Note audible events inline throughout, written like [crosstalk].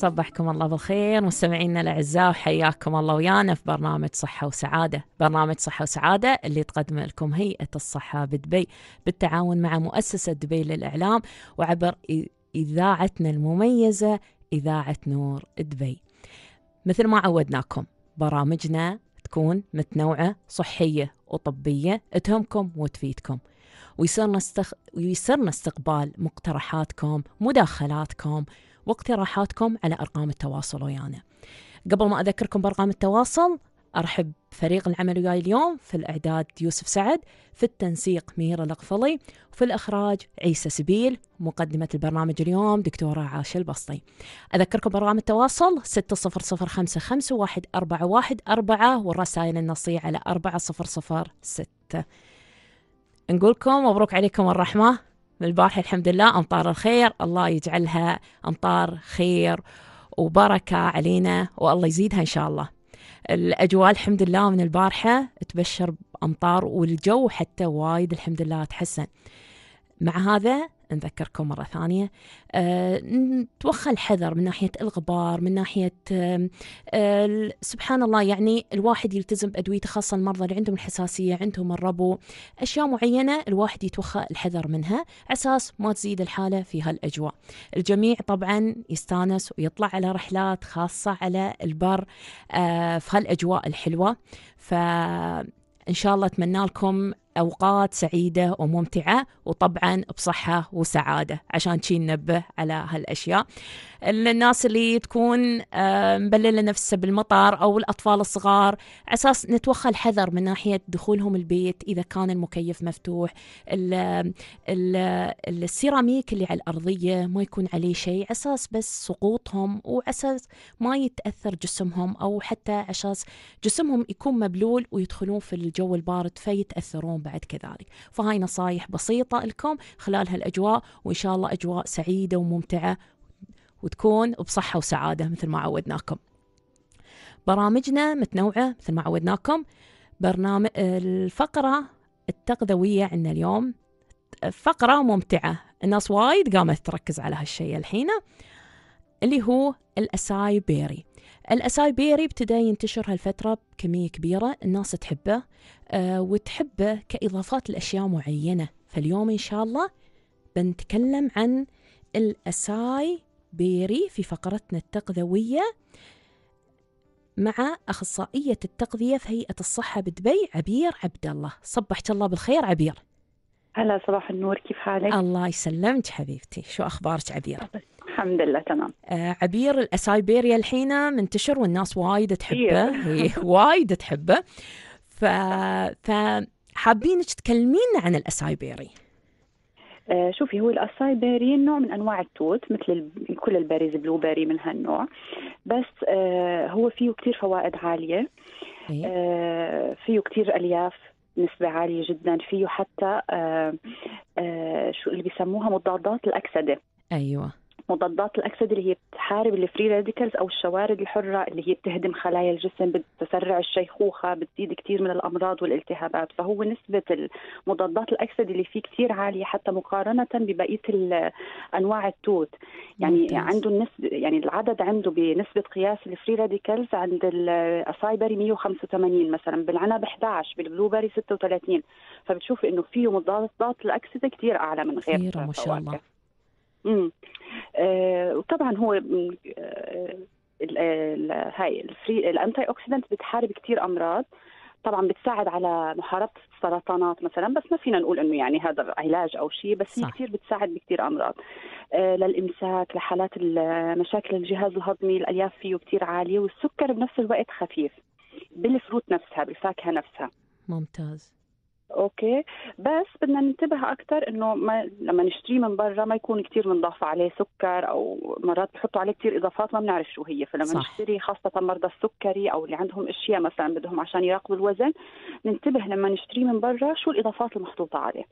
صبحكم الله بالخير مستمعينا الاعزاء وحياكم الله ويانا في برنامج صحه وسعاده، برنامج صحه وسعاده اللي تقدمه لكم هيئه الصحه بدبي بالتعاون مع مؤسسه دبي للاعلام وعبر اذاعتنا المميزه اذاعه نور دبي. مثل ما عودناكم برامجنا تكون متنوعه صحيه وطبيه تهمكم وتفيدكم. ويصيرنا استخ... استقبال مقترحاتكم، مداخلاتكم، واقتراحاتكم على أرقام التواصل ويانا قبل ما أذكركم بأرقام التواصل أرحب فريق العمل وياي اليوم في الإعداد يوسف سعد في التنسيق ميرا الأقفلي وفي الإخراج عيسى سبيل مقدمة البرنامج اليوم دكتورة عاشة البسطي أذكركم برقم التواصل 600551414 والرسائل النصية على 4006 نقولكم مبروك عليكم الرحمة من البارحة الحمد لله أمطار الخير الله يجعلها أمطار خير وبركة علينا والله يزيدها إن شاء الله الأجواء الحمد لله من البارحة تبشر بأمطار والجو حتى وايد الحمد لله تحسن مع هذا نذكركم مرة ثانية آه، نتوخى الحذر من ناحية الغبار من ناحية سبحان الله يعني الواحد يلتزم بأدويته خاصة المرضى اللي عندهم الحساسية عندهم الربو أشياء معينة الواحد يتوخى الحذر منها أساس ما تزيد الحالة في هالأجواء الجميع طبعا يستانس ويطلع على رحلات خاصة على البر آه، في هالأجواء الحلوة ف ان شاء الله اتمنى لكم أوقات سعيدة وممتعة وطبعا بصحة وسعادة عشان شي ننبه على هالأشياء الناس اللي تكون آه، مبللة نفسها بالمطر أو الأطفال الصغار أساس نتوخى الحذر من ناحية دخولهم البيت إذا كان المكيف مفتوح الـ الـ السيراميك اللي على الأرضية ما يكون عليه شيء أساس بس سقوطهم وأساس ما يتأثر جسمهم أو حتى أساس جسمهم يكون مبلول ويدخلون في الجو البارد فيتأثرون بعد بعد كذلك فهاي نصايح بسيطة لكم خلال هالأجواء وإن شاء الله أجواء سعيدة وممتعة وتكون بصحة وسعادة مثل ما عودناكم برامجنا متنوعة مثل ما عودناكم برنامج الفقرة التغذوية عندنا اليوم فقرة ممتعة الناس وايد قامت تركز على هالشيء الحين اللي هو الأساي بيري الأسايبيري ابتدى ينتشر هالفترة بكمية كبيرة الناس تحبه أه وتحبه كإضافات لأشياء معينة فاليوم إن شاء الله بنتكلم عن الأساي بيري في فقرتنا التغذوية مع أخصائية التغذية في هيئة الصحة بدبي عبير عبد الله صبحت الله بالخير عبير هلا صباح النور كيف حالك؟ الله يسلمك حبيبتي شو أخبارك عبير؟ طيب. الحمد لله تمام آه عبير الاسايبيريا الحين منتشر والناس وايد تحبه هي وايد تحبه ف فحابينك تكلمينا عن الاسايبيري آه شوفي هو الاسايبيري نوع من انواع التوت مثل كل الباريز بلو بيري من هالنوع بس آه هو فيه كثير فوائد عاليه آه فيه كثير الياف نسبة عالية جدا فيه حتى آه آه شو اللي بيسموها مضادات الأكسدة أيوة مضادات الاكسده اللي هي بتحارب الفري راديكلز او الشوارد الحره اللي هي بتهدم خلايا الجسم بتسرع الشيخوخه بتزيد كثير من الامراض والالتهابات فهو نسبه مضادات الاكسده اللي فيه كثير عاليه حتى مقارنه ببقيه انواع التوت يعني ممتاز. عنده النسبه يعني العدد عنده بنسبه قياس الفري راديكلز عند الاسايبري 185 مثلا بالعنب 11 بالبلوبري 36 فبتشوف انه فيه مضادات الاكسده كثير اعلى من غير ما شاء الله آه، وطبعا هو آه، هاي الفري الانتي اوكسيدنت بتحارب كثير امراض طبعا بتساعد على محاربه السرطانات مثلا بس ما فينا نقول انه يعني هذا علاج او شيء بس هي كثير بتساعد بكثير امراض آه، للامساك لحالات مشاكل الجهاز الهضمي الالياف فيه كثير عاليه والسكر بنفس الوقت خفيف بالفروت نفسها بالفاكهه نفسها ممتاز اوكي بس بدنا ننتبه اكثر انه ما لما نشتريه من برا ما يكون كثير منضاف عليه سكر او مرات بحطوا عليه كثير اضافات ما بنعرف شو هي فلما صح. نشتري خاصه مرضى السكري او اللي عندهم اشياء مثلا بدهم عشان يراقبوا الوزن ننتبه لما نشتريه من برا شو الاضافات المحطوطه عليه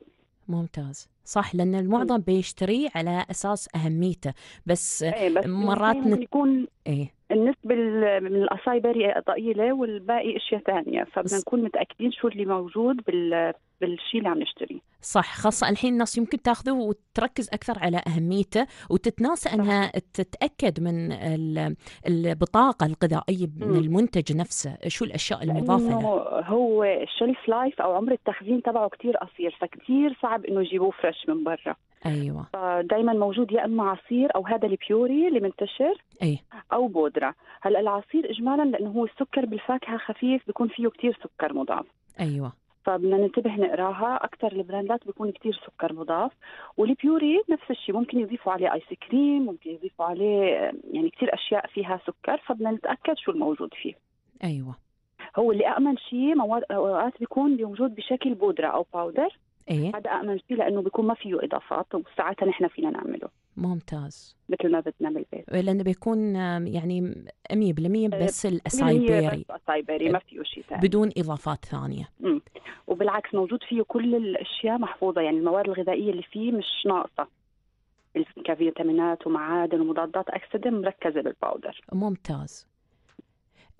ممتاز صح لان المعظم بيشتريه على اساس اهميته بس, إيه بس مرات نت... يكون إيه؟ النسبة من القصاية ضئيلة والباقي أشياء ثانية فبنكون متأكدين شو اللي موجود بال بالشيء اللي عم نشتريه صح خاصة الحين الناس يمكن تاخذه وتركز أكثر على أهميته وتتناسى أنها تتأكد من البطاقة الغذائية من المنتج نفسه شو الأشياء المضافة له هو الشلف لايف أو عمر التخزين تبعه كتير قصير فكتير صعب إنه يجيبوه فريش من برا ايوه فدائما موجود يا اما عصير او هذا البيوري اللي منتشر اي او بودره هلا العصير اجمالا لانه هو السكر بالفاكهه خفيف بيكون فيه كتير سكر مضاف ايوه فبدنا ننتبه نقراها اكثر البراندات بيكون كثير سكر مضاف والبيوري نفس الشيء ممكن يضيفوا عليه ايس كريم ممكن يضيفوا عليه يعني كثير اشياء فيها سكر فبدنا نتاكد شو الموجود فيه ايوه هو اللي امن شيء مواد اوقات بيكون موجود بشكل بودره او باودر إيه؟ هذا امن شيء لانه بيكون ما فيه اضافات وساعتها نحن فينا نعمله ممتاز مثل ما بدنا بالبيت آه، لانه بيكون يعني 100% آه، بس الاسايبيري بس اسايبيري ما فيه شيء ثاني بدون اضافات ثانيه امم وبالعكس موجود فيه كل الاشياء محفوظه يعني المواد الغذائيه اللي فيه مش ناقصه كفيتامينات ومعادن ومضادات اكسده مركزه بالباودر ممتاز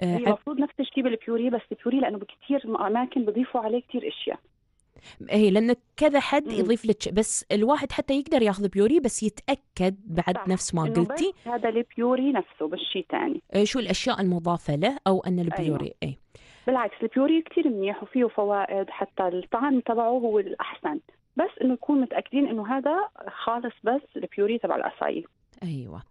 المفروض آه، نفس الشيء بالبيوري بس البيوري لانه بكثير اماكن بضيفوا عليه كثير اشياء اي لان كذا حد مم. يضيف لك بس الواحد حتى يقدر ياخذ بيوري بس يتاكد بعد صح. نفس ما قلتي هذا البيوري نفسه بس شيء ثاني إيه، شو الاشياء المضافه له او ان أيوه. البيوري أيوة. اي بالعكس البيوري كثير منيح وفيه فوائد حتى الطعم تبعه هو الاحسن بس انه نكون متاكدين انه هذا خالص بس البيوري تبع الاصايه ايوه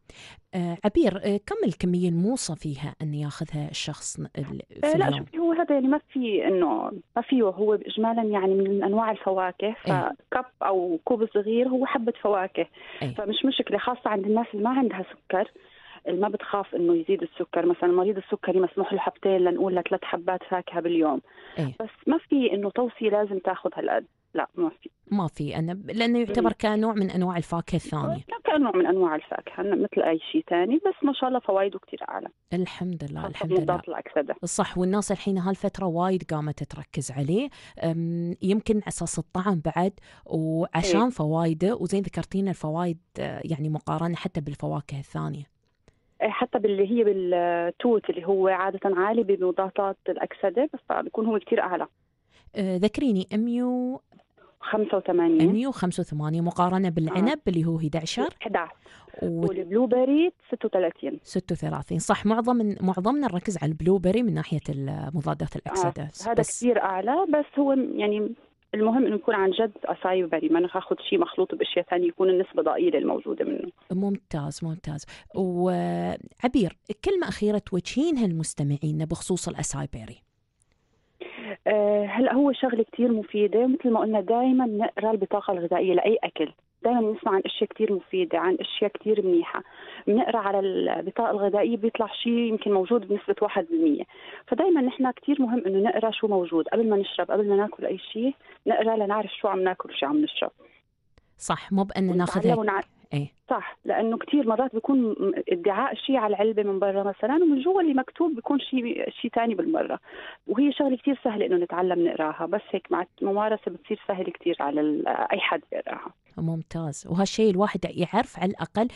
آه عبير آه كم الكميه الموصى فيها ان ياخذها الشخص في آه، لا شوفي هو هذا يعني ما في انه ما فيه هو اجمالا يعني من انواع الفواكه فكب او كوب صغير هو حبه فواكه أي. فمش مشكله خاصه عند الناس اللي ما عندها سكر اللي ما بتخاف انه يزيد السكر مثلا مريض السكري مسموح له حبتين لنقول لثلاث حبات فاكهه باليوم أيه. بس ما في انه توصيه لازم تاخذ هالقد لا ما في ما في أنا لأنه يعتبر كنوع من أنواع الفاكهة الثانية كنوع من أنواع الفاكهة مثل أي شيء ثاني بس ما شاء الله فوائده كثير أعلى الحمد لله الحمد لله الأكسدة. صح والناس الحين هالفترة وايد قامت تركز عليه يمكن أساس الطعم بعد إيه. وعشان فوائده وزين ذكرتينا الفوائد آه، يعني مقارنة حتى بالفواكه الثانية إيه، حتى باللي هي بالتوت اللي هو عادة عالي بمضادات الأكسدة بس بيكون هو كثير أعلى آه، ذكريني أميو 185 185 مقارنه بالعنب آه. اللي هو 11 11 و... والبلو بيري 36 36 صح معظم معظمنا نركز على البلو بيري من ناحيه مضادات الاكسده آه. هذا بس... كثير اعلى بس هو يعني المهم انه يكون عن جد اساي وبري ما ناخذ شيء مخلوط باشياء ثانيه يكون النسبه ضئيله الموجوده منه ممتاز ممتاز وعبير كلمه اخيره توجهينها لمستمعينا بخصوص الاساي بيري. آه، هلا هو شغله كثير مفيده مثل ما قلنا دائما نقرا البطاقه الغذائيه لاي اكل دائما بنسمع عن اشياء كثير مفيده عن اشياء كثير منيحه بنقرا على البطاقه الغذائيه بيطلع شيء يمكن موجود بنسبه 1% فدائما نحن كثير مهم انه نقرا شو موجود قبل ما نشرب قبل ما ناكل اي شيء نقرا لنعرف شو عم ناكل وشو عم نشرب صح مو بان ناخذها اي صح لانه كثير مرات بيكون ادعاء شيء على العلبه من برا مثلا ومن جوا اللي مكتوب بيكون شيء شيء ثاني بالمره وهي شغله كثير سهله انه نتعلم نقراها بس هيك مع الممارسه بتصير سهل كثير على اي حد يقراها ممتاز وهالشيء الواحد يعرف على الأقل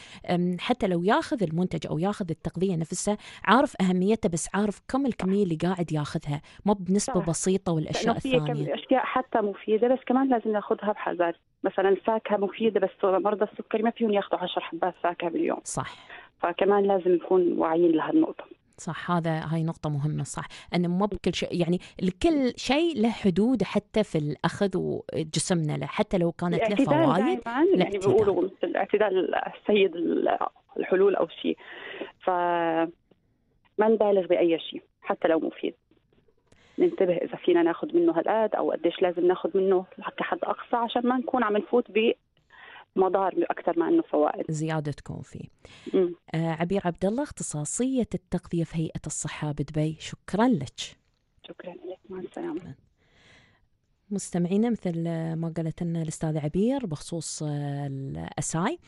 حتى لو ياخذ المنتج أو ياخذ التغذية نفسها عارف أهميته بس عارف كم الكمية اللي قاعد ياخذها مو بنسبة صح. بسيطة والأشياء الثانية أشياء حتى مفيدة بس كمان لازم ناخذها بحذر مثلا الفاكهة مفيدة بس مرضى السكري ما فيهم ياخذوا 10 حبات فاكهة باليوم صح فكمان لازم نكون واعيين لهالنقطة صح هذا هاي نقطة مهمة صح أن مو بكل شيء يعني لكل شيء له حدود حتى في الأخذ وجسمنا له حتى لو كانت له فوائد يعني بيقولوا الاعتدال السيد الحلول أو شيء ف ما نبالغ بأي شيء حتى لو مفيد ننتبه إذا فينا ناخذ منه هالقد أو قديش لازم ناخذ منه كحد أقصى عشان ما نكون عم نفوت مضار اكثر ما انه فوائد زياده تكون فيه آه عبير عبد الله اختصاصيه التغذيه في هيئه الصحه بدبي شكرا لك شكرا لك مع السلامه مستمعينا مثل ما قالت لنا الأستاذة عبير بخصوص آه، الأساي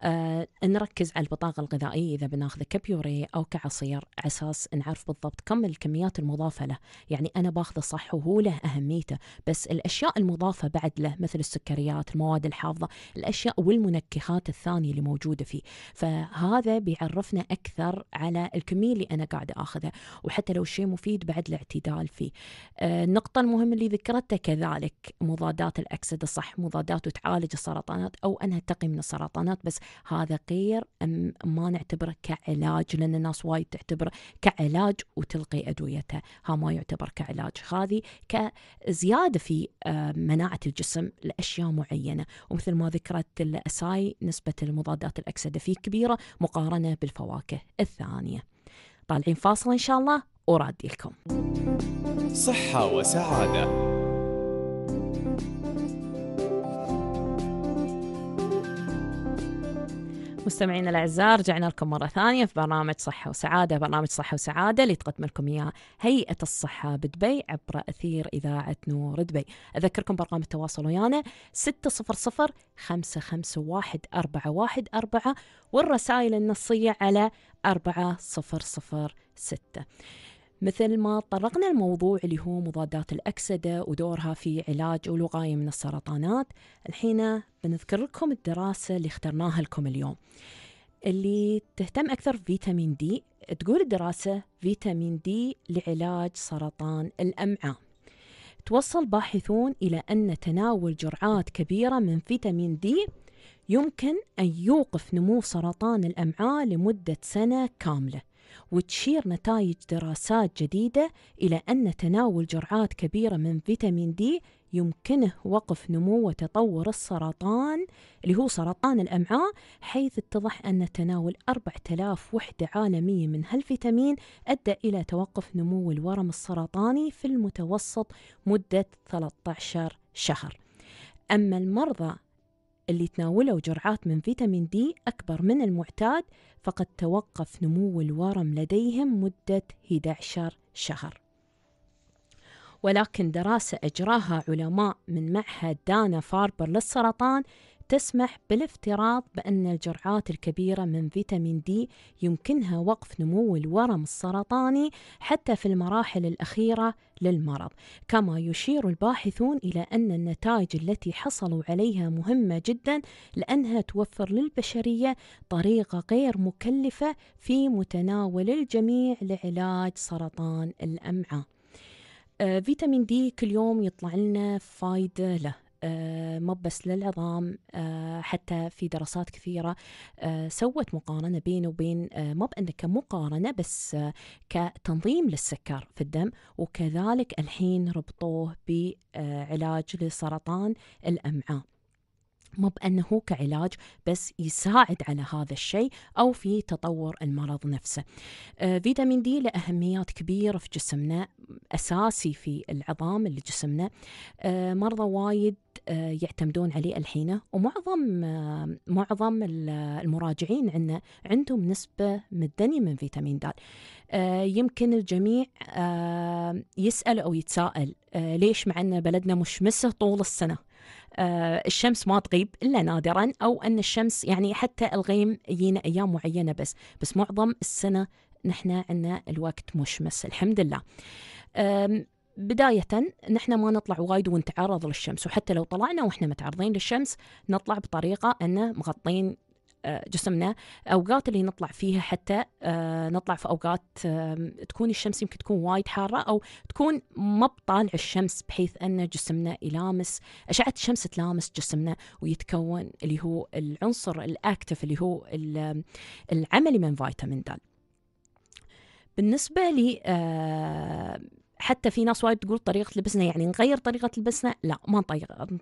آه نركز على البطاقة الغذائية إذا بناخذه كبيوري أو كعصير على أساس نعرف بالضبط كم الكميات المضافة له يعني أنا باخذه صح وهو له أهميته بس الأشياء المضافة بعد له مثل السكريات المواد الحافظة الأشياء والمنكهات الثانية اللي موجودة فيه فهذا بيعرفنا أكثر على الكمية اللي أنا قاعدة أخذها وحتى لو شيء مفيد بعد الاعتدال فيه آه النقطة المهمة اللي ذكرتها كذلك مضادات الأكسدة صح مضادات وتعالج السرطانات أو أنها تقي من السرطانات بس هذا غير ما نعتبره كعلاج لان الناس وايد تعتبره كعلاج وتلقي ادويتها ها ما يعتبر كعلاج هذه كزياده في آه، مناعه الجسم لاشياء معينه ومثل ما ذكرت الاساي نسبه المضادات الاكسده فيه كبيره مقارنه بالفواكه الثانيه طالعين فاصل ان شاء الله ورادي لكم صحه وسعاده مستمعينا الاعزاء رجعنا لكم مره ثانيه في برنامج صحه وسعاده، برنامج صحه وسعاده اللي تقدم لكم اياه هيئه الصحه بدبي عبر اثير اذاعه نور دبي، اذكركم برقم التواصل ويانا 600 551 والرسائل النصيه على 4006. مثل ما طرقنا الموضوع اللي هو مضادات الأكسدة ودورها في علاج ولغاية من السرطانات الحين بنذكر لكم الدراسة اللي اخترناها لكم اليوم اللي تهتم أكثر فيتامين دي تقول الدراسة فيتامين دي لعلاج سرطان الأمعاء توصل باحثون إلى أن تناول جرعات كبيرة من فيتامين دي يمكن أن يوقف نمو سرطان الأمعاء لمدة سنة كاملة وتشير نتائج دراسات جديدة إلى أن تناول جرعات كبيرة من فيتامين دي يمكنه وقف نمو وتطور السرطان اللي هو سرطان الأمعاء حيث اتضح أن تناول 4000 وحدة عالمية من هالفيتامين أدى إلى توقف نمو الورم السرطاني في المتوسط مدة 13 شهر أما المرضى اللي تناولوا جرعات من فيتامين دي أكبر من المعتاد فقد توقف نمو الورم لديهم مدة 11 شهر ولكن دراسة أجراها علماء من معهد دانا فاربر للسرطان تسمح بالافتراض بأن الجرعات الكبيرة من فيتامين دي يمكنها وقف نمو الورم السرطاني حتى في المراحل الأخيرة للمرض، كما يشير الباحثون إلى أن النتائج التي حصلوا عليها مهمة جدا لأنها توفر للبشرية طريقة غير مكلفة في متناول الجميع لعلاج سرطان الأمعاء. آه، فيتامين دي كل يوم يطلع لنا فايدة له آه، مو بس للعظام آه، حتى في دراسات كثيرة آه، سوت مقارنة بينه وبين مو بأنه كمقارنة بس كتنظيم للسكر في الدم وكذلك الحين ربطوه بعلاج لسرطان الأمعاء مو بأنه كعلاج بس يساعد على هذا الشيء أو في تطور المرض نفسه فيتامين دي له أهميات كبيرة في جسمنا أساسي في العظام اللي جسمنا مرضى وايد آه، يعتمدون عليه الحين ومعظم آه، معظم المراجعين عندنا عندهم نسبة مدنية من فيتامين د آه، يمكن الجميع يسأل أو يتساءل ليش مع أن بلدنا مشمسة طول السنة الشمس ما تغيب الا نادرا او ان الشمس يعني حتى الغيم يجينا ايام معينه بس بس معظم السنه نحن عندنا الوقت مشمس الحمد لله بداية نحن ما نطلع وايد ونتعرض للشمس وحتى لو طلعنا واحنا متعرضين للشمس نطلع بطريقة أن مغطين آه، جسمنا اوقات اللي نطلع فيها حتى آه، نطلع في اوقات تكون الشمس يمكن تكون وايد حاره او تكون ما بطالع الشمس بحيث ان جسمنا يلامس اشعه الشمس تلامس جسمنا ويتكون اللي هو العنصر الاكتف اللي هو العملي من فيتامين دال بالنسبه لي آه، حتى في ناس وايد تقول طريقة لبسنا يعني نغير طريقة لبسنا لا ما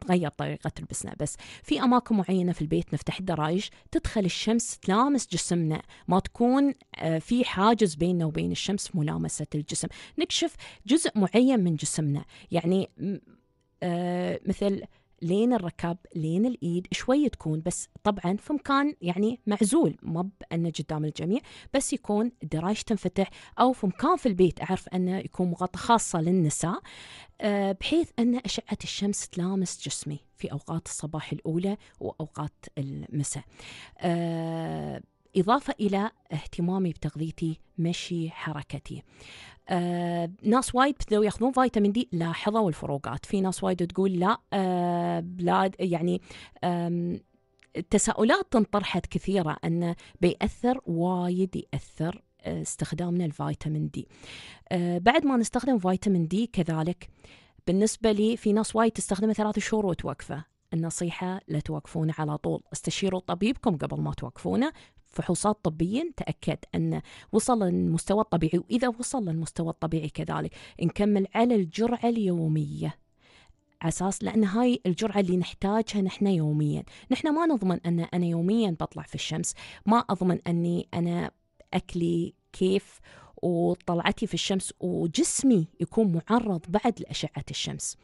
نغير طريقة لبسنا بس في أماكن معينة في البيت نفتح الدرايش تدخل الشمس تلامس جسمنا ما تكون آه، في حاجز بيننا وبين الشمس في ملامسة الجسم نكشف جزء معين من جسمنا يعني آه، مثل لين الركب لين الايد شوي تكون بس طبعا في مكان يعني معزول ما بانه قدام الجميع بس يكون الدرايش تنفتح او في مكان في البيت اعرف انه يكون مغطى خاصه للنساء آه، بحيث ان اشعه الشمس تلامس جسمي في اوقات الصباح الاولى واوقات المساء. آه، إضافة إلى اهتمامي بتغذيتي مشي حركتي آه ناس وايد لو ياخذون فيتامين دي لاحظوا الفروقات في ناس وايد تقول لا آه بلاد يعني آه التساؤلات انطرحت كثيرة أنه بيأثر وايد يأثر آه، استخدامنا الفيتامين دي آه، بعد ما نستخدم فيتامين دي كذلك بالنسبة لي في ناس وايد تستخدمه ثلاث شهور وتوقفه النصيحة لا توقفون على طول استشيروا طبيبكم قبل ما توقفونه فحوصات طبية نتأكد أن وصل للمستوى الطبيعي وإذا وصل للمستوى الطبيعي كذلك نكمل على الجرعة اليومية اساس لان هاي الجرعه اللي نحتاجها نحن يوميا، نحن ما نضمن ان انا يوميا بطلع في الشمس، ما اضمن اني انا اكلي كيف وطلعتي في الشمس وجسمي يكون معرض بعد لاشعه الشمس.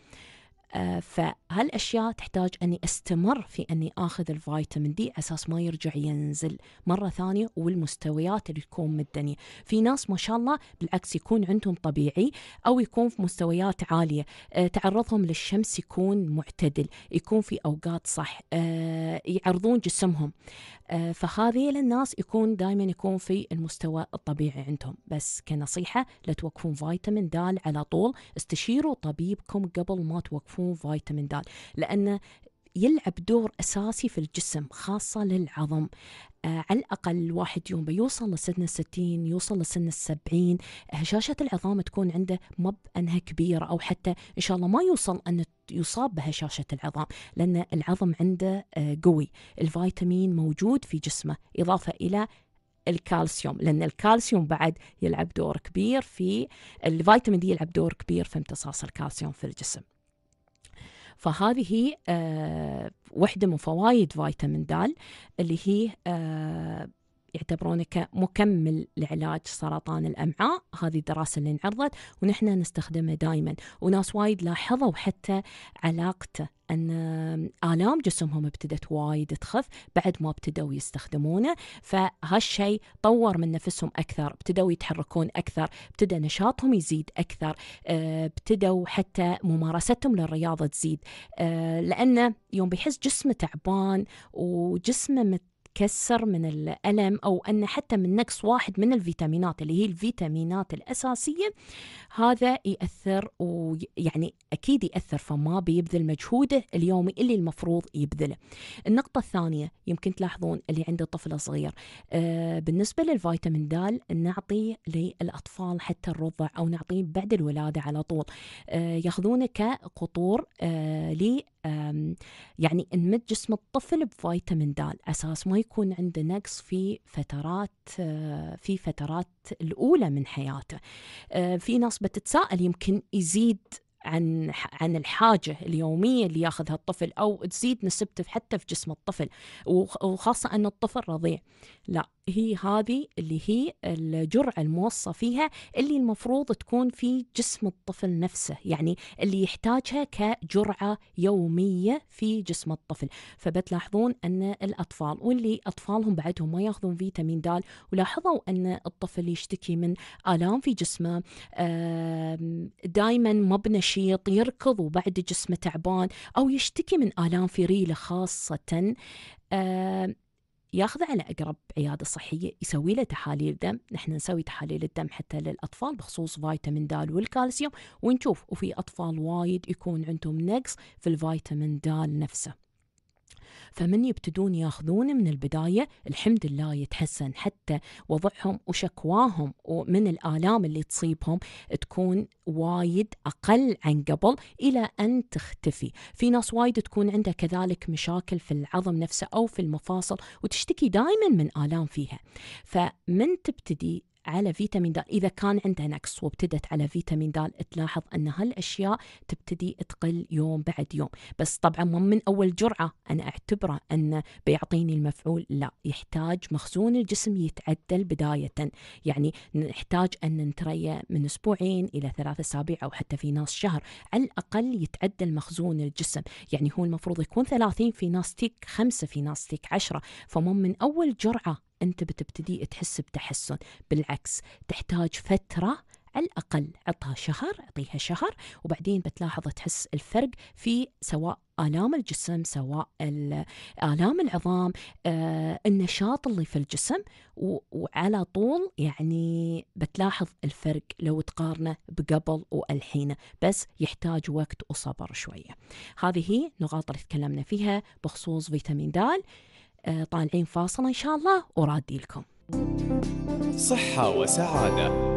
آه، فهالاشياء تحتاج اني استمر في اني اخذ الفيتامين دي اساس ما يرجع ينزل مره ثانيه والمستويات اللي تكون مدنيه، في ناس ما شاء الله بالعكس يكون عندهم طبيعي او يكون في مستويات عاليه، آه، تعرضهم للشمس يكون معتدل، يكون في اوقات صح، آه، يعرضون جسمهم. فهذه للناس يكون دائما يكون في المستوى الطبيعي عندهم، بس كنصيحه لا توقفون فيتامين د على طول، استشيروا طبيبكم قبل ما توقفون مو فيتامين د لأنه يلعب دور أساسي في الجسم خاصة للعظم آه على الأقل الواحد يوم بيوصل لسن 60 يوصل لسن 70 هشاشة آه، العظام تكون عنده مب أنها كبيرة أو حتى إن شاء الله ما يوصل أن يصاب بهشاشة العظام لأن العظم عنده آه قوي الفيتامين موجود في جسمه إضافة إلى الكالسيوم لان الكالسيوم بعد يلعب دور كبير في الفيتامين دي يلعب دور كبير في امتصاص الكالسيوم في الجسم فهذه آه، وحدة من فوائد فيتامين د اللي هي آه، يعتبرونه كمكمل لعلاج سرطان الامعاء هذه الدراسه اللي انعرضت ونحن نستخدمه دائما وناس وايد لاحظوا حتى علاقته ان آه، الام جسمهم ابتدت وايد تخف بعد ما ابتدوا يستخدمونه فهالشيء طور من نفسهم اكثر ابتدوا يتحركون اكثر ابتدى نشاطهم يزيد اكثر آه، ابتدوا حتى ممارستهم للرياضه تزيد آه، لانه يوم بيحس جسمه تعبان وجسمه مت تتكسر من الألم أو أن حتى من نقص واحد من الفيتامينات اللي هي الفيتامينات الأساسية هذا يأثر ويعني أكيد يأثر فما بيبذل مجهوده اليومي اللي المفروض يبذله النقطة الثانية يمكن تلاحظون اللي عنده طفل صغير آه، بالنسبة للفيتامين دال نعطي للأطفال حتى الرضع أو نعطيه بعد الولادة على طول آه، ياخذونه كقطور آه، ل يعني نمد جسم الطفل بفيتامين د اساس ما يكون عنده نقص في فترات في فترات الاولى من حياته في ناس بتتساءل يمكن يزيد عن عن الحاجه اليوميه اللي ياخذها الطفل او تزيد نسبته حتى في جسم الطفل وخاصه ان الطفل رضيع لا هي هذه اللي هي الجرعه الموصى فيها اللي المفروض تكون في جسم الطفل نفسه يعني اللي يحتاجها كجرعه يوميه في جسم الطفل فبتلاحظون ان الاطفال واللي اطفالهم بعدهم ما ياخذون فيتامين د ولاحظوا ان الطفل يشتكي من الام في جسمه دائما مبنى نشيط يركض وبعد جسمه تعبان أو يشتكي من آلام في ريله خاصة آه ياخذه على اقرب عياده صحيه يسوي له تحاليل دم نحن نسوي تحاليل الدم حتى للاطفال بخصوص فيتامين د والكالسيوم ونشوف وفي اطفال وايد يكون عندهم نقص في الفيتامين د نفسه فمن يبتدون ياخذون من البداية الحمد لله يتحسن حتى وضعهم وشكواهم ومن الآلام اللي تصيبهم تكون وايد أقل عن قبل إلى أن تختفي في ناس وايد تكون عندها كذلك مشاكل في العظم نفسه أو في المفاصل وتشتكي دائما من آلام فيها فمن تبتدي على فيتامين د إذا كان عندها نقص وابتدت على فيتامين د تلاحظ أن هالأشياء تبتدي تقل يوم بعد يوم بس طبعا مو من أول جرعة أنا أعتبره أن بيعطيني المفعول لا يحتاج مخزون الجسم يتعدل بداية يعني نحتاج أن نتريا من أسبوعين إلى ثلاثة أسابيع أو حتى في ناس شهر على الأقل يتعدل مخزون الجسم يعني هو المفروض يكون 30 في ناس تيك 5 في ناس تيك 10 فمو من أول جرعة أنت بتبتدي تحس بتحسن بالعكس تحتاج فترة على الأقل عطها شهر عطيها شهر وبعدين بتلاحظ تحس الفرق في سواء آلام الجسم سواء آلام العظام آه، النشاط اللي في الجسم وعلى طول يعني بتلاحظ الفرق لو تقارنه بقبل والحين بس يحتاج وقت وصبر شوية هذه هي نقاط اللي تكلمنا فيها بخصوص فيتامين دال آه، طالعين فاصل إن شاء الله ورادي لكم صحة وسعادة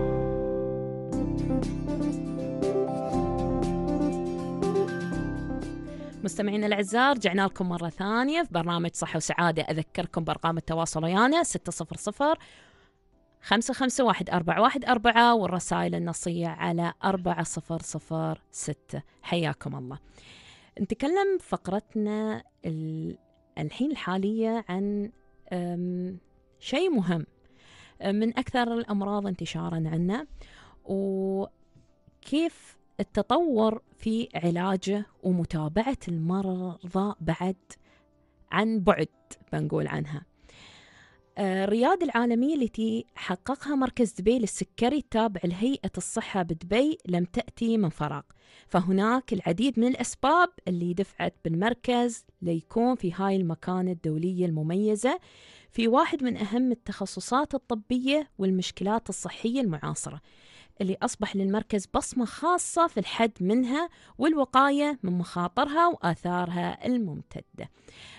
مستمعينا الاعزاء رجعنا لكم مره ثانيه في برنامج صحه وسعاده اذكركم بارقام التواصل ويانا 600 551 414 والرسائل النصية على 4006 حياكم الله نتكلم فقرتنا الحين الحالية عن شيء مهم من أكثر الأمراض انتشارا عنا وكيف التطور في علاجه ومتابعة المرضى بعد عن بعد بنقول عنها الريادة آه، العالمية التي حققها مركز دبي للسكري التابع لهيئة الصحة بدبي لم تأتي من فراغ فهناك العديد من الأسباب اللي دفعت بالمركز ليكون في هاي المكانة الدولية المميزة في واحد من أهم التخصصات الطبية والمشكلات الصحية المعاصرة اللي أصبح للمركز بصمة خاصة في الحد منها والوقاية من مخاطرها وآثارها الممتدة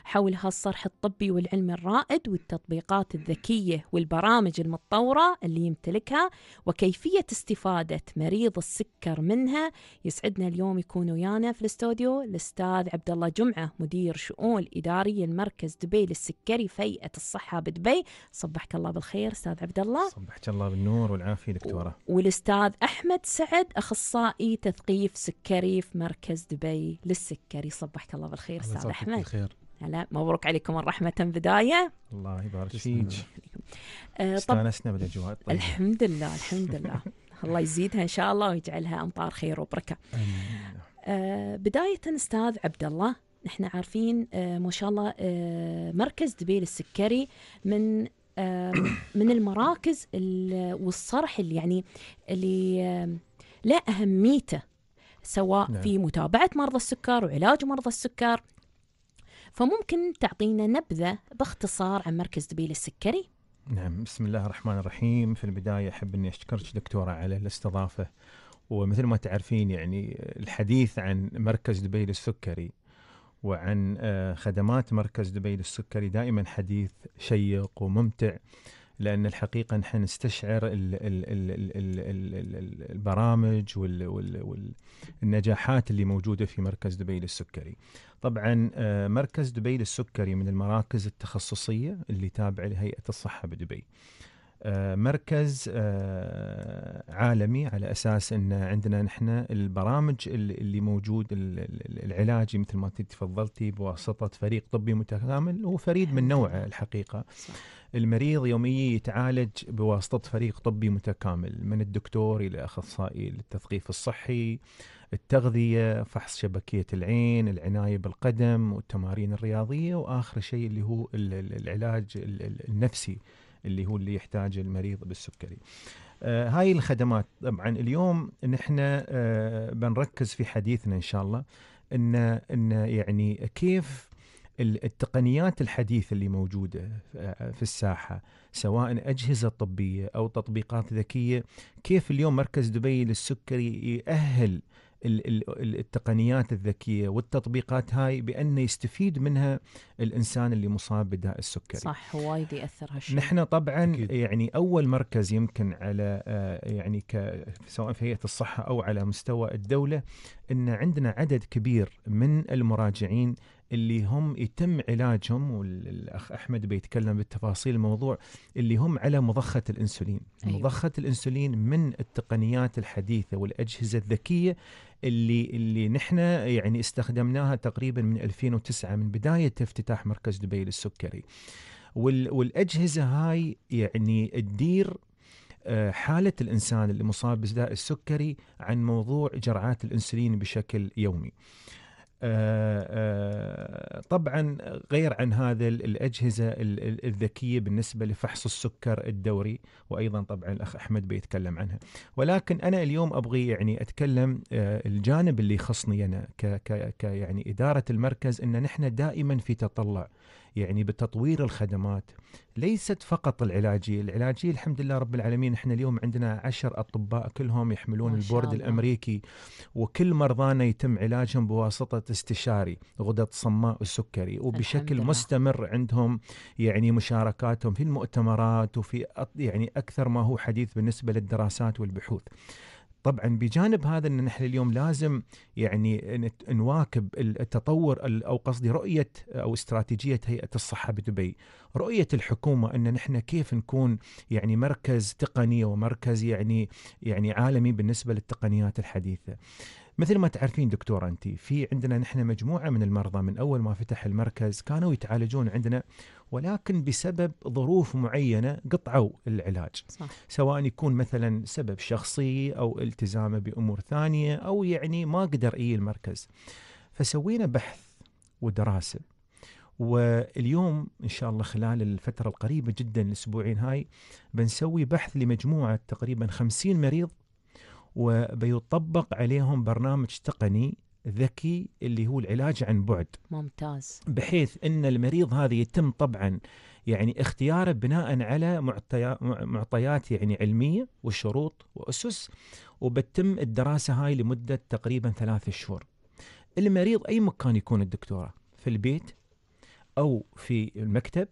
حول هالصرح الطبي والعلم الرائد والتطبيقات الذكية والبرامج المتطورة اللي يمتلكها وكيفية استفادة مريض السكر منها يسعدنا اليوم يكون ويانا في الاستوديو الأستاذ عبد الله جمعة مدير شؤون إدارية المركز دبي للسكري فيئة الصحة بدبي صبحك الله بالخير أستاذ عبد الله صبحك الله بالنور والعافية دكتورة والأستاذ أحمد سعد أخصائي تثقيف سكري في مركز دبي للسكري صبحك الله بالخير أستاذ أحمد بالخير. هلا مبروك عليكم الرحمة بداية الله يبارك فيك آه، استانسنا بالاجواء طيب. الحمد لله الحمد لله [laughs] الله يزيدها ان شاء الله ويجعلها امطار خير وبركه. آه، بدايه استاذ عبد الله نحن عارفين آه، ما شاء الله مركز دبي السكري من من المراكز والصرح اللي يعني اللي لا اهميته سواء نعم. في متابعه مرضى السكر وعلاج مرضى السكر فممكن تعطينا نبذة باختصار عن مركز دبيل السكري؟ نعم بسم الله الرحمن الرحيم في البداية أحب أني أشكرك دكتورة على الاستضافة ومثل ما تعرفين يعني الحديث عن مركز دبي للسكري وعن آه، خدمات مركز دبي للسكري دائما حديث شيق وممتع لان الحقيقه نحن نستشعر الـ الـ الـ الـ الـ الـ الـ البرامج والـ والـ والـ والنجاحات اللي موجوده في مركز دبي للسكري. طبعا آه، مركز دبي للسكري من المراكز التخصصيه اللي تابعه لهيئه الصحه بدبي. آه، مركز آه، عالمي على اساس ان عندنا نحن البرامج اللي موجود العلاجي مثل ما انت تفضلتي بواسطه فريق طبي متكامل هو فريد من نوعه الحقيقه. المريض يوميا يتعالج بواسطه فريق طبي متكامل من الدكتور الى اخصائي التثقيف الصحي، التغذيه، فحص شبكيه العين، العنايه بالقدم والتمارين الرياضيه واخر شيء اللي هو العلاج النفسي. اللي هو اللي يحتاجه المريض بالسكري آه هاي الخدمات طبعا اليوم نحن آه بنركز في حديثنا ان شاء الله ان ان يعني كيف التقنيات الحديثة اللي موجودة آه، في الساحة سواء أجهزة طبية أو تطبيقات ذكية كيف اليوم مركز دبي للسكري يأهل التقنيات الذكيه والتطبيقات هاي بأن يستفيد منها الانسان اللي مصاب بداء السكري. صح وايد ياثر هالشيء. نحن طبعا أكيد. يعني اول مركز يمكن على آه، يعني ك سواء في هيئه الصحه او على مستوى الدوله ان عندنا عدد كبير من المراجعين اللي هم يتم علاجهم والاخ احمد بيتكلم بالتفاصيل الموضوع اللي هم على مضخه الانسولين، أيوة. مضخه الانسولين من التقنيات الحديثه والاجهزه الذكيه اللي اللي نحن يعني استخدمناها تقريبا من 2009 من بدايه افتتاح مركز دبي للسكري. والاجهزه هاي يعني تدير آه، حالة الإنسان اللي مصاب السكري عن موضوع جرعات الأنسولين بشكل يومي. آه، آه، طبعا غير عن هذا الاجهزه الذكيه بالنسبه لفحص السكر الدوري وايضا طبعا الاخ احمد بيتكلم عنها ولكن انا اليوم ابغي يعني اتكلم آه، الجانب اللي يخصني انا ك ك يعني اداره المركز ان نحن دائما في تطلع يعني بتطوير الخدمات ليست فقط العلاجيه، العلاجيه الحمد لله رب العالمين احنا اليوم عندنا عشر اطباء كلهم يحملون البورد الله. الامريكي وكل مرضانا يتم علاجهم بواسطه استشاري غدد صماء وسكري وبشكل مستمر عندهم يعني مشاركاتهم في المؤتمرات وفي يعني اكثر ما هو حديث بالنسبه للدراسات والبحوث. طبعا بجانب هذا ان نحن اليوم لازم يعني نواكب التطور او قصدي رؤيه او استراتيجيه هيئه الصحه بدبي، رؤيه الحكومه ان نحن كيف نكون يعني مركز تقني ومركز يعني يعني عالمي بالنسبه للتقنيات الحديثه. مثل ما تعرفين دكتورة أنت في عندنا نحن مجموعة من المرضى من أول ما فتح المركز كانوا يتعالجون عندنا ولكن بسبب ظروف معينة قطعوا العلاج صح. سواء يكون مثلا سبب شخصي أو التزامه بأمور ثانية أو يعني ما قدر اي المركز فسوينا بحث ودراسة واليوم ان شاء الله خلال الفتره القريبه جدا الاسبوعين هاي بنسوي بحث لمجموعه تقريبا 50 مريض وبيطبق عليهم برنامج تقني ذكي اللي هو العلاج عن بعد ممتاز بحيث ان المريض هذا يتم طبعا يعني اختياره بناء على معطيات يعني علميه وشروط واسس وبتم الدراسه هاي لمده تقريبا ثلاثة شهور المريض اي مكان يكون الدكتوره في البيت او في المكتب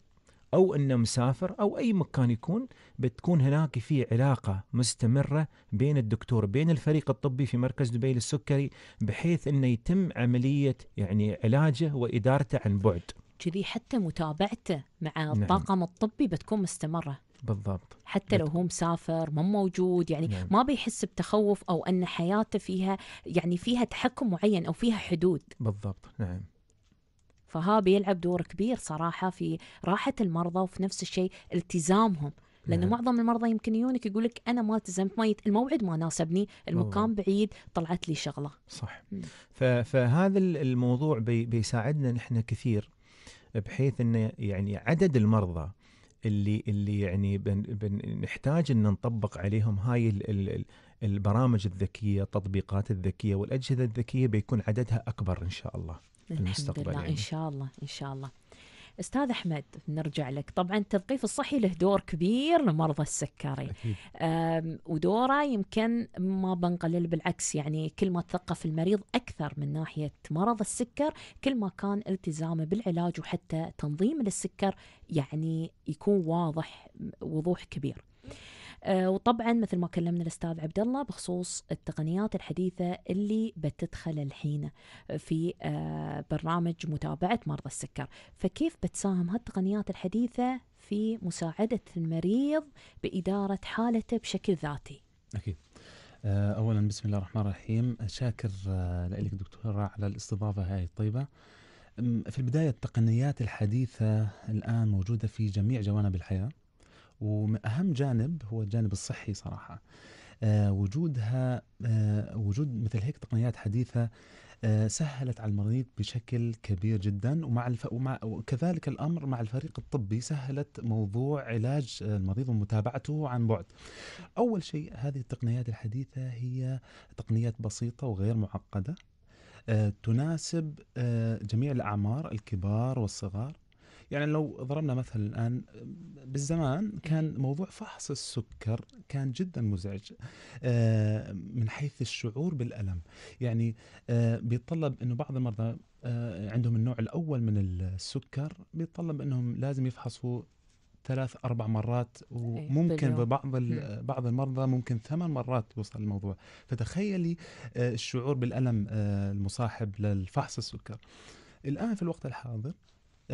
او انه مسافر او اي مكان يكون بتكون هناك في علاقه مستمره بين الدكتور بين الفريق الطبي في مركز دبي للسكري بحيث انه يتم عمليه يعني علاجه وادارته عن بعد. كذي حتى متابعته مع نعم. الطاقم الطبي بتكون مستمره. بالضبط حتى لو هو مسافر مو موجود يعني نعم. ما بيحس بتخوف او ان حياته فيها يعني فيها تحكم معين او فيها حدود بالضبط نعم فها بيلعب دور كبير صراحه في راحه المرضى وفي نفس الشيء التزامهم لأن نعم. معظم المرضى يمكن يجونك يقول لك انا ما التزمت ما يت... الموعد ما ناسبني، المكان أوه. بعيد، طلعت لي شغله. صح. ف... فهذا الموضوع بي... بيساعدنا نحن كثير بحيث انه يعني عدد المرضى اللي اللي يعني بن... بنحتاج ان نطبق عليهم هاي ال... ال... البرامج الذكيه، التطبيقات الذكيه والاجهزه الذكيه بيكون عددها اكبر ان شاء الله. المستقبل الحمد لله يعني. ان شاء الله ان شاء الله استاذ احمد نرجع لك طبعا التثقيف الصحي له دور كبير لمرضى السكري ودوره يمكن ما بنقلل بالعكس يعني كل ما تثقف المريض اكثر من ناحيه مرض السكر كل ما كان التزامه بالعلاج وحتى تنظيم للسكر يعني يكون واضح وضوح كبير آه، وطبعا مثل ما كلمنا الاستاذ عبد الله بخصوص التقنيات الحديثه اللي بتدخل الحين في آه، برنامج متابعه مرضى السكر فكيف بتساهم هالتقنيات الحديثه في مساعده المريض باداره حالته بشكل ذاتي اكيد آه، اولا بسم الله الرحمن الرحيم شاكر لك دكتوره على الاستضافه هاي الطيبه في البداية التقنيات الحديثة الآن موجودة في جميع جوانب الحياة اهم جانب هو الجانب الصحي صراحه آه وجودها آه وجود مثل هيك تقنيات حديثه آه سهلت على المريض بشكل كبير جدا ومع الف... ومع وكذلك الامر مع الفريق الطبي سهلت موضوع علاج المريض ومتابعته عن بعد. اول شيء هذه التقنيات الحديثه هي تقنيات بسيطه وغير معقده آه، تناسب آه، جميع الاعمار الكبار والصغار يعني لو ضربنا مثلا الآن بالزمان كان موضوع فحص السكر كان جدا مزعج آه، من حيث الشعور بالألم يعني آه، بيتطلب أنه بعض المرضى آه، عندهم النوع الأول من السكر بيتطلب أنهم لازم يفحصوا ثلاث اربع مرات إيه، وممكن ببعض بعض المرضى ممكن ثمان مرات يوصل الموضوع فتخيلي الشعور بالالم المصاحب للفحص السكر الان في الوقت الحاضر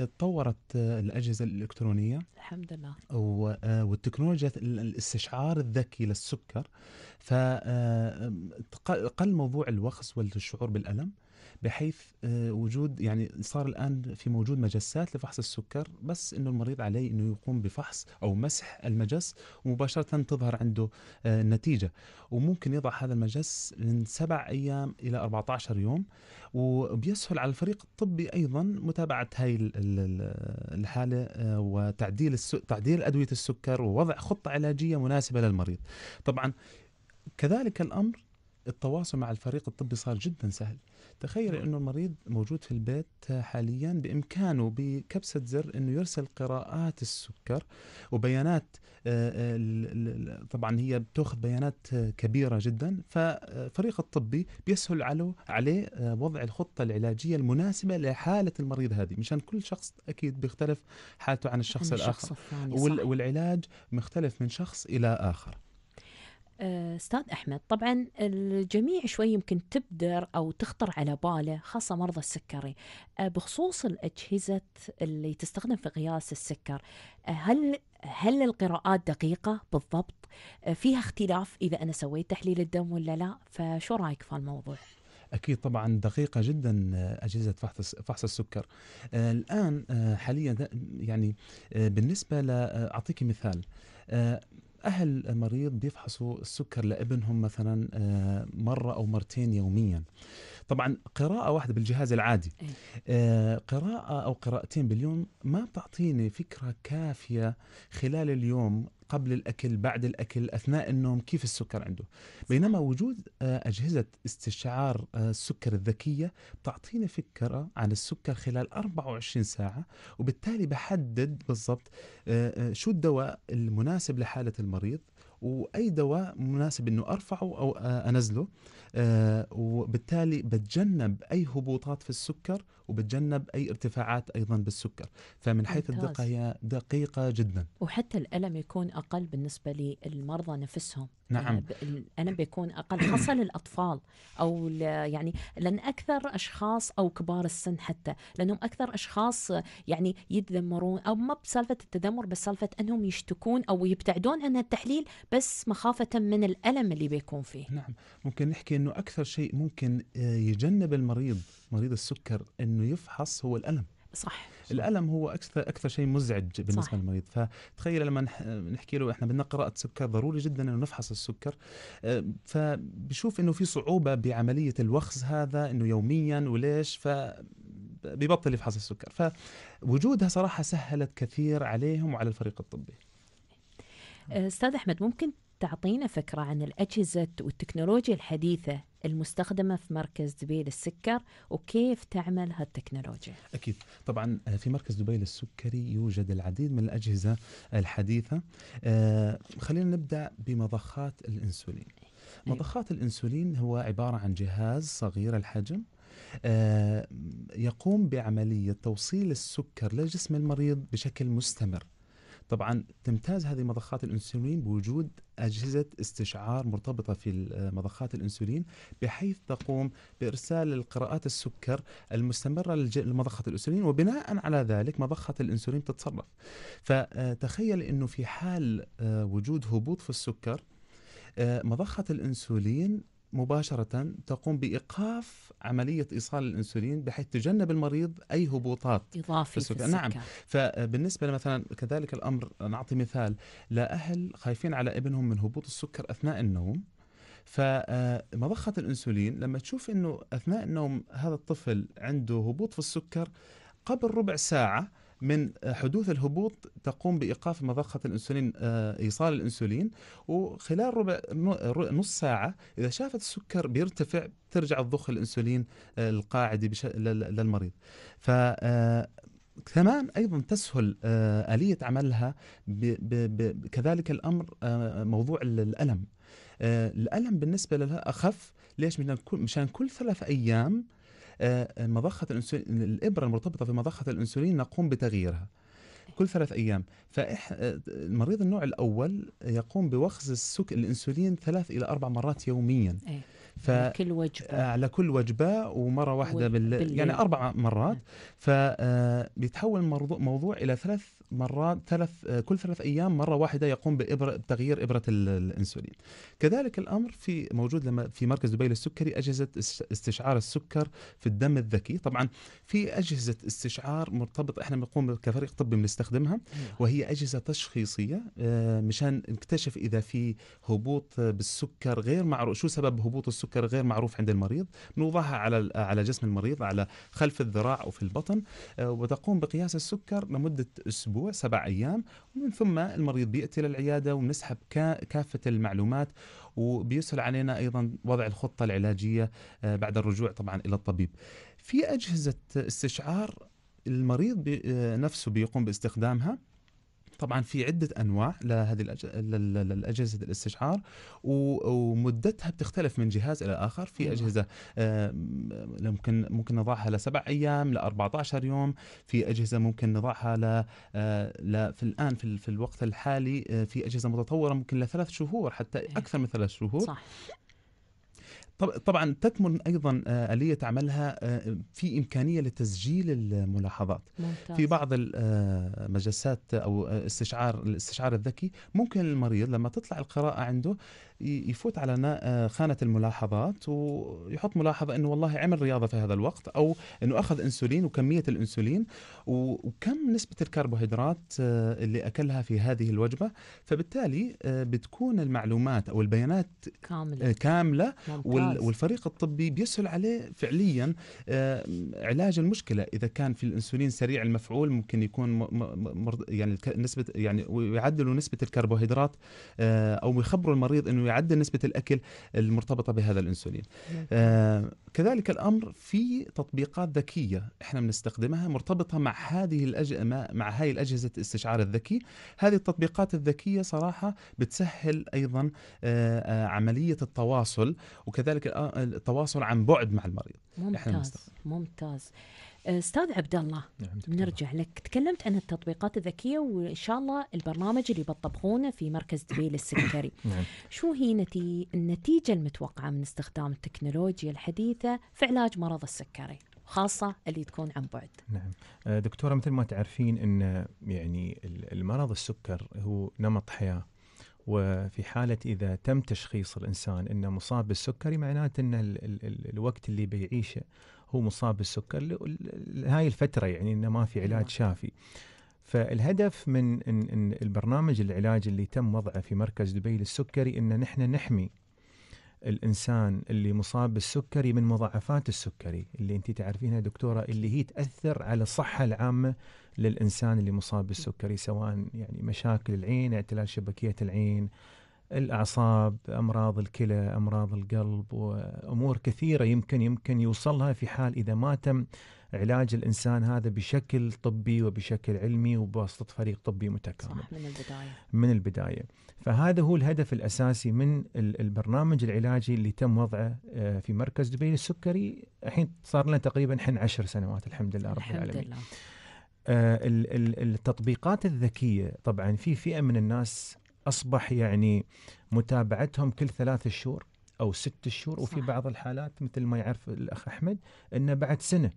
تطورت الاجهزه الالكترونيه الحمد لله آه، والتكنولوجيا الاستشعار الذكي للسكر فقل آه، موضوع الوخز والشعور بالالم بحيث آه، وجود يعني صار الان في موجود مجسات لفحص السكر بس انه المريض عليه انه يقوم بفحص او مسح المجس ومباشره تظهر عنده النتيجه آه، وممكن يضع هذا المجس من سبع ايام الى 14 يوم وبيسهل على الفريق الطبي ايضا متابعه هاي الحاله آه، وتعديل تعديل ادويه السكر ووضع خطه علاجيه مناسبه للمريض. طبعا كذلك الامر التواصل مع الفريق الطبي صار جدا سهل تخيل نعم. انه المريض موجود في البيت حاليا بامكانه بكبسه زر انه يرسل قراءات السكر وبيانات آه، آه، طبعا هي بتاخذ بيانات كبيره جدا ففريق الطبي بيسهل عليه آه، وضع الخطه العلاجيه المناسبه لحاله المريض هذه مشان كل شخص اكيد بيختلف حالته عن الشخص عن الاخر الشخص والعلاج مختلف من شخص الى اخر آه، استاذ احمد طبعا الجميع شوي يمكن تبدر او تخطر على باله خاصه مرضى السكري آه، بخصوص الاجهزه اللي تستخدم في قياس السكر آه، هل هل القراءات دقيقه بالضبط فيها اختلاف اذا انا سويت تحليل الدم ولا لا فشو رايك في الموضوع اكيد طبعا دقيقه جدا اجهزه فحص فحص السكر الان حاليا يعني بالنسبه لاعطيك مثال أهل المريض بيفحصوا السكر لابنهم مثلا آه، مرة أو مرتين يوميا طبعا قراءة واحدة بالجهاز العادي إيه. آه، قراءة أو قراءتين باليوم ما بتعطيني فكرة كافية خلال اليوم قبل الاكل بعد الاكل اثناء النوم كيف السكر عنده بينما وجود آه، اجهزه استشعار آه، السكر الذكيه بتعطيني فكره عن السكر خلال 24 ساعه وبالتالي بحدد بالضبط آه، شو الدواء المناسب لحاله المريض واي دواء مناسب انه ارفعه او انزله آه، وبالتالي بتجنب أي هبوطات في السكر وبتجنب أي ارتفاعات أيضا بالسكر فمن حيث الدقة هي دقيقة جدا وحتى الألم يكون أقل بالنسبة للمرضى نفسهم نعم آه، الألم بيكون أقل خاصة للأطفال أو يعني لأن أكثر أشخاص أو كبار السن حتى لأنهم أكثر أشخاص يعني يتذمرون أو ما بسالفة التذمر بس سالفة أنهم يشتكون أو يبتعدون عن التحليل بس مخافة من الألم اللي بيكون فيه نعم ممكن نحكي أنه انه اكثر شيء ممكن آه، يجنب المريض مريض السكر انه يفحص هو الالم صح الالم هو اكثر اكثر شيء مزعج بالنسبه صح. للمريض فتخيل لما آه، نحكي له احنا بدنا قراءه سكر ضروري جدا انه نفحص السكر آه، فبشوف انه في صعوبه بعمليه الوخز هذا انه يوميا وليش ف ببطل يفحص السكر فوجودها صراحه سهلت كثير عليهم وعلى الفريق الطبي استاذ احمد ممكن تعطينا فكرة عن الأجهزة والتكنولوجيا الحديثة المستخدمة في مركز دبي للسكر وكيف تعمل هالتكنولوجيا أكيد طبعا آه، في مركز دبي للسكري يوجد العديد من الأجهزة الحديثة آه خلينا نبدأ بمضخات الإنسولين إيه. مضخات الإنسولين هو عبارة عن جهاز صغير الحجم آه يقوم بعملية توصيل السكر لجسم المريض بشكل مستمر طبعا تمتاز هذه مضخات الانسولين بوجود اجهزه استشعار مرتبطه في آه، مضخات الانسولين بحيث تقوم بارسال القراءات السكر المستمره لمضخه الانسولين وبناء على ذلك مضخه الانسولين تتصرف. فتخيل انه في حال آه، وجود هبوط في السكر آه، مضخه الانسولين مباشرة تقوم بإيقاف عملية إيصال الأنسولين بحيث تجنب المريض أي هبوطات إضافي في السكر. نعم فبالنسبة مثلا كذلك الأمر نعطي مثال لا أهل خايفين على ابنهم من هبوط السكر أثناء النوم فمضخة الأنسولين لما تشوف أنه أثناء النوم هذا الطفل عنده هبوط في السكر قبل ربع ساعة من حدوث الهبوط تقوم بايقاف مضخه الانسولين آه، ايصال الانسولين وخلال ربع نص ساعه اذا شافت السكر بيرتفع ترجع تضخ الانسولين آه، القاعدي للمريض ف كمان آه، ايضا تسهل اليه عملها ب... ب... ب... كذلك الامر موضوع الالم الالم بالنسبه لها اخف ليش مشان كل ثلاث ايام آه، مضخه الانسولين الابره المرتبطه في مضخه الانسولين نقوم بتغييرها كل ثلاث ايام فمريض آه، النوع الاول يقوم بوخز السك الانسولين ثلاث الى اربع مرات يوميا إيه، يعني ف... على كل وجبه آه، على كل وجبه ومره واحده بال... يعني اربع مرات فبيتحول موضوع الى ثلاث مرات ثلاث آه، كل ثلاث ايام مره واحده يقوم بإبرة بتغيير ابره الانسولين. كذلك الامر في موجود لما في مركز دبي للسكري اجهزه استشعار السكر في الدم الذكي، طبعا في اجهزه استشعار مرتبط احنا بنقوم كفريق طبي بنستخدمها وهي اجهزه تشخيصيه آه، مشان نكتشف اذا في هبوط بالسكر غير معروف، شو سبب هبوط السكر غير معروف عند المريض؟ نوضعها على على جسم المريض على خلف الذراع وفي البطن آه، وتقوم بقياس السكر لمده اسبوع أسبوع سبع أيام ومن ثم المريض بيأتي للعيادة وبنسحب كافة المعلومات وبيسهل علينا أيضا وضع الخطة العلاجية آه، بعد الرجوع طبعا إلى الطبيب في أجهزة استشعار المريض آه، نفسه بيقوم باستخدامها طبعا في عده انواع لهذه الاجهزه الاستشعار ومدتها بتختلف من جهاز الى اخر في أيوة. اجهزه آه، ممكن ممكن نضعها لسبع ايام ل 14 يوم في اجهزه ممكن نضعها ل آه، في الان في الوقت الحالي آه، في اجهزه متطوره ممكن لثلاث شهور حتى أيوة. اكثر من ثلاث شهور صح. طبعا تكمن ايضا آه، اليه عملها آه، في امكانيه لتسجيل الملاحظات ممتاز. في بعض المجسات آه، او استشعار الاستشعار الذكي ممكن المريض لما تطلع القراءه عنده يفوت على آه، خانه الملاحظات ويحط ملاحظه انه والله عمل رياضه في هذا الوقت او انه اخذ انسولين وكميه الانسولين وكم نسبه الكربوهيدرات آه، اللي اكلها في هذه الوجبه فبالتالي آه، بتكون المعلومات او البيانات كامله كامله ممتاز. والفريق الطبي بيسهل عليه فعليا علاج المشكله اذا كان في الانسولين سريع المفعول ممكن يكون يعني نسبه يعني ويعدلوا نسبه الكربوهيدرات او يخبروا المريض انه يعدل نسبه الاكل المرتبطه بهذا الانسولين نعم. آه كذلك الامر في تطبيقات ذكيه احنا بنستخدمها مرتبطه مع هذه الأج... مع هاي الاجهزه الاستشعار الذكي هذه التطبيقات الذكيه صراحه بتسهل ايضا آه, آه، عمليه التواصل وكذلك آه، التواصل عن بعد مع المريض ممتاز ممتاز استاذ عبد الله نعم بنرجع لك تكلمت عن التطبيقات الذكيه وان شاء الله البرنامج اللي بتطبقونه في مركز دبي للسكري [laughs] نعم. شو هي نتي... النتيجه المتوقعه من استخدام التكنولوجيا الحديثه في علاج مرض السكري خاصة اللي تكون عن بعد. نعم. آه، دكتورة مثل ما تعرفين ان يعني المرض السكر هو نمط حياة وفي حالة إذا تم تشخيص الإنسان أنه مصاب بالسكري معناته أن الوقت اللي بيعيشه هو مصاب بالسكر هاي الفترة يعني إنه ما في إيه. علاج شافي فالهدف من البرنامج العلاج اللي تم وضعه في مركز دبي للسكري إن نحن نحمي الانسان اللي مصاب بالسكري من مضاعفات السكري اللي انت تعرفينها دكتوره اللي هي تاثر على الصحه العامه للانسان اللي مصاب بالسكري سواء يعني مشاكل العين اعتلال شبكيه العين الاعصاب، امراض الكلى، امراض القلب وامور كثيره يمكن يمكن يوصلها في حال اذا ما تم علاج الانسان هذا بشكل طبي وبشكل علمي وبواسطه فريق طبي متكامل. صح من البدايه. من البدايه، فهذا هو الهدف الاساسي من البرنامج العلاجي اللي تم وضعه آه، في مركز دبي للسكري، الحين صار لنا تقريبا احنا 10 سنوات الحمد لله رب العالمين. الحمد لله. آه، التطبيقات الذكيه طبعا في فئه من الناس اصبح يعني متابعتهم كل ثلاث شهور او ست شهور وفي بعض الحالات مثل ما يعرف الاخ احمد انه بعد سنه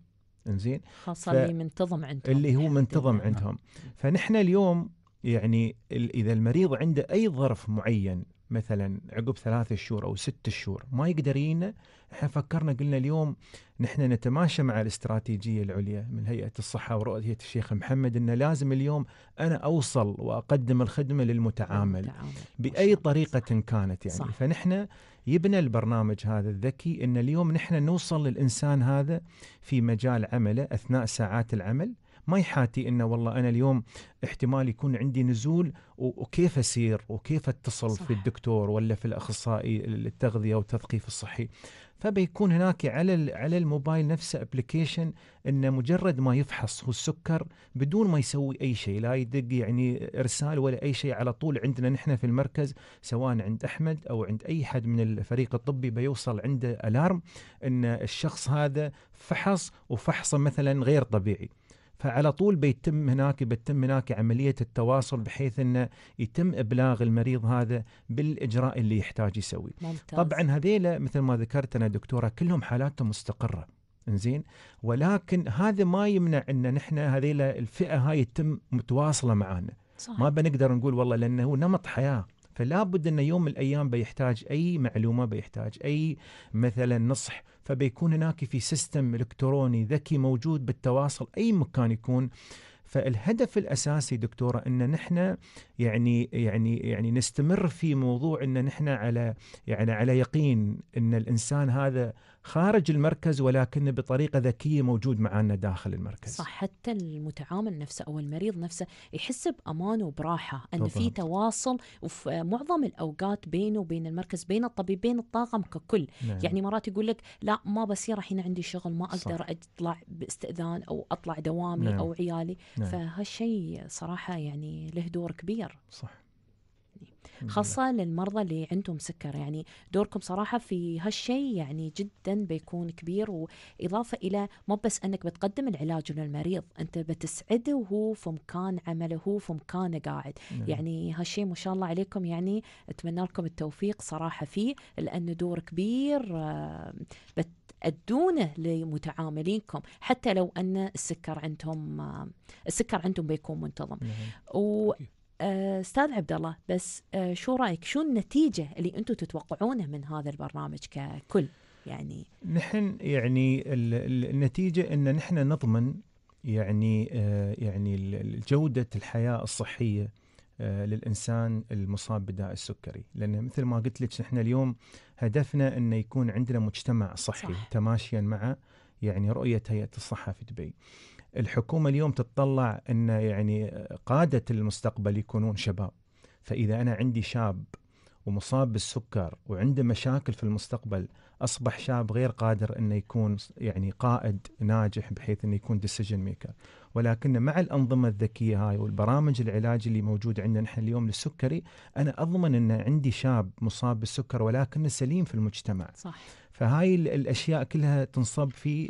انزين خاصه ف... اللي منتظم عندهم اللي هو يعني منتظم إيه. عندهم نعم. فنحن اليوم يعني اذا المريض عنده اي ظرف معين مثلا عقب ثلاث شهور او ست شهور ما يقدر يينا احنا فكرنا قلنا اليوم نحن نتماشى مع الاستراتيجية العليا من هيئة الصحة ورؤية الشيخ محمد أن لازم اليوم أنا أوصل وأقدم الخدمة للمتعامل بأي طريقة كانت يعني صح. فنحن يبنى البرنامج هذا الذكي أن اليوم نحن نوصل للإنسان هذا في مجال عمله أثناء ساعات العمل ما يحاتي انه والله انا اليوم احتمال يكون عندي نزول وكيف اسير وكيف اتصل صح. في الدكتور ولا في الاخصائي التغذيه والتثقيف الصحي فبيكون هناك على على الموبايل نفسه ابلكيشن انه مجرد ما يفحص هو السكر بدون ما يسوي اي شيء لا يدق يعني ارسال ولا اي شيء على طول عندنا نحن في المركز سواء عند احمد او عند اي حد من الفريق الطبي بيوصل عنده الارم ان الشخص هذا فحص وفحصه مثلا غير طبيعي فعلى طول بيتم هناك بتتم هناك عمليه التواصل بحيث انه يتم ابلاغ المريض هذا بالاجراء اللي يحتاج يسويه. طبعا هذيلا مثل ما ذكرت انا دكتوره كلهم حالاتهم مستقره. انزين ولكن هذا ما يمنع ان نحن هذيلا الفئه هاي يتم متواصله معانا. صح. ما بنقدر نقول والله لانه هو نمط حياه فلا بد أن يوم من الأيام بيحتاج أي معلومة بيحتاج أي مثلا نصح فبيكون هناك في سيستم إلكتروني ذكي موجود بالتواصل أي مكان يكون فالهدف الاساسي دكتوره ان نحن يعني يعني يعني نستمر في موضوع ان نحن على يعني على يقين ان الانسان هذا خارج المركز ولكن بطريقه ذكيه موجود معنا داخل المركز. صح حتى المتعامل نفسه او المريض نفسه يحس بامان وبراحه ان في تواصل وفي آه، معظم الاوقات بينه وبين المركز بين الطبيب بين الطاقم ككل، نعم. يعني مرات يقول لك لا ما بصير الحين عندي شغل ما اقدر صح. اطلع باستئذان او اطلع دوامي نعم. او عيالي، نعم. فهالشيء صراحه يعني له دور كبير. صح. خاصة للمرضى اللي عندهم سكر يعني دوركم صراحة في هالشيء يعني جدا بيكون كبير وإضافة إلى مو بس أنك بتقدم العلاج للمريض أنت بتسعده وهو في مكان عمله هو في مكانه قاعد نعم. يعني هالشيء ما شاء الله عليكم يعني أتمنى لكم التوفيق صراحة فيه لأنه دور كبير آه، بتأدونه لمتعاملينكم حتى لو أن السكر عندهم آه، السكر عندهم بيكون منتظم نعم. و آه، استاذ عبد الله بس آه، شو رايك شو النتيجه اللي انتم تتوقعونها من هذا البرنامج ككل يعني نحن يعني النتيجه ان نحن نضمن يعني آه، يعني جوده الحياه الصحيه للانسان المصاب بداء السكري لان مثل ما قلت لك نحن اليوم هدفنا انه يكون عندنا مجتمع صحي صح. تماشيا مع يعني رؤيه هيئه الصحه في دبي. الحكومه اليوم تتطلع ان يعني قاده المستقبل يكونون شباب فاذا انا عندي شاب ومصاب بالسكر وعنده مشاكل في المستقبل اصبح شاب غير قادر انه يكون يعني قائد ناجح بحيث انه يكون ديسيجن ميكر ولكن مع الانظمه الذكيه هاي والبرامج العلاج اللي موجود عندنا نحن اليوم للسكري انا اضمن ان عندي شاب مصاب بالسكر ولكنه سليم في المجتمع صح فهاي الاشياء كلها تنصب في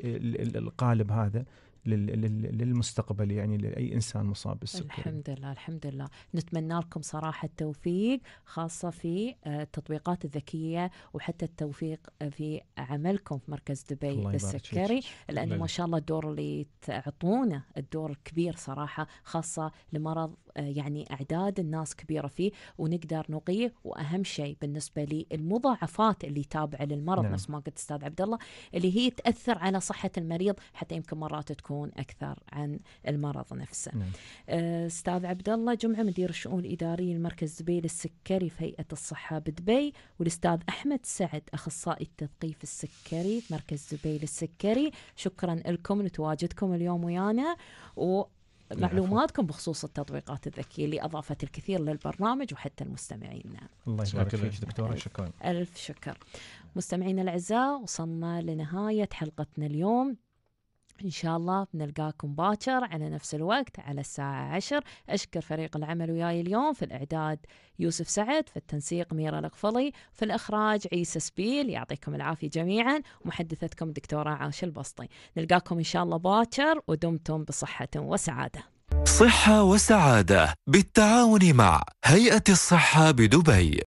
القالب هذا للمستقبل يعني لاي انسان مصاب بالسكري. الحمد لله الحمد لله، نتمنى لكم صراحه التوفيق خاصه في آه، التطبيقات الذكيه وحتى التوفيق في عملكم في مركز دبي للسكري لانه ما شاء الله الدور اللي تعطونه الدور كبير صراحه خاصه لمرض آه، يعني أعداد الناس كبيرة فيه ونقدر نقيه وأهم شيء بالنسبة للمضاعفات اللي تابعة للمرض نعم. نفس ما قلت أستاذ عبد الله اللي هي تأثر على صحة المريض حتى يمكن مرات تكون أكثر عن المرض نفسه نعم. آه، أستاذ عبد الله جمعة مدير الشؤون الإدارية المركز دبي للسكري في هيئة الصحة بدبي والأستاذ أحمد سعد أخصائي التثقيف السكري في مركز دبي للسكري شكرا لكم لتواجدكم اليوم ويانا و نعم. معلوماتكم بخصوص التطبيقات الذكيه اللي اضافت الكثير للبرنامج وحتى المستمعين. الله يبارك فيك دكتوره شكرا. الف شكر. مستمعينا الاعزاء وصلنا لنهايه حلقتنا اليوم إن شاء الله بنلقاكم باكر على نفس الوقت على الساعة عشر أشكر فريق العمل وياي اليوم في الإعداد يوسف سعد في التنسيق ميرا القفلي في الإخراج عيسى سبيل يعطيكم العافية جميعا محدثتكم الدكتورة عاش البسطي نلقاكم إن شاء الله باكر ودمتم بصحة وسعادة صحة وسعادة بالتعاون مع هيئة الصحة بدبي